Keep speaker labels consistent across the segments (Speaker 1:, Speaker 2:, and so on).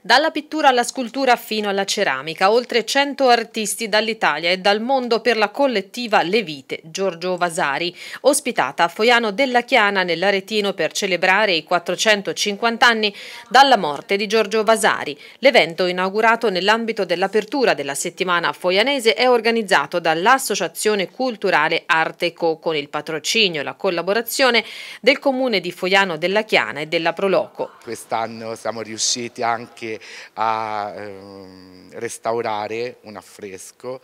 Speaker 1: Dalla pittura alla scultura fino alla ceramica, oltre 100 artisti dall'Italia e dal mondo per la collettiva Le Vite, Giorgio Vasari, ospitata a Foiano della Chiana nell'Aretino per celebrare i 450 anni dalla morte di Giorgio Vasari. L'evento inaugurato nell'ambito dell'apertura della settimana foianese è organizzato dall'Associazione Culturale Arte Co con il patrocinio e la collaborazione del comune di Foiano della Chiana e della Proloco.
Speaker 2: Quest'anno siamo riusciti anche anche a ehm, restaurare un affresco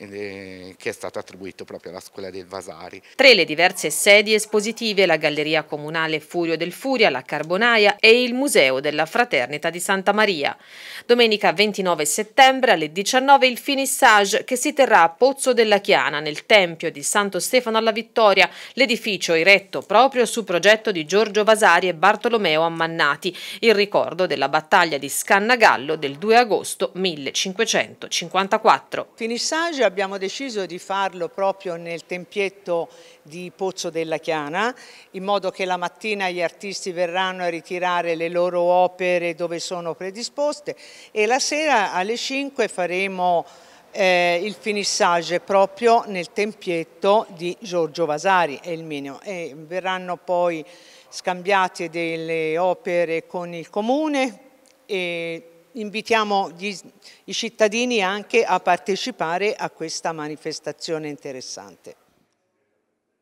Speaker 2: eh, che è stato attribuito proprio alla scuola del Vasari.
Speaker 1: Tre le diverse sedi espositive, la Galleria Comunale Furio del Furia, la Carbonaia e il Museo della Fraternita di Santa Maria. Domenica 29 settembre alle 19 il finissage che si terrà a Pozzo della Chiana nel Tempio di Santo Stefano alla Vittoria, l'edificio eretto proprio su progetto di Giorgio Vasari e Bartolomeo Ammannati, il ricordo della battaglia di
Speaker 3: Scannagallo del 2 agosto 1554. Finissage abbiamo deciso di farlo proprio nel tempietto di Pozzo della Chiana, in modo che la mattina gli artisti verranno a ritirare le loro opere dove sono predisposte e la sera alle 5 faremo eh, il finissage proprio nel tempietto di Giorgio Vasari è il Minio e verranno poi scambiate delle opere con il comune e invitiamo gli, i cittadini anche a partecipare a questa manifestazione interessante.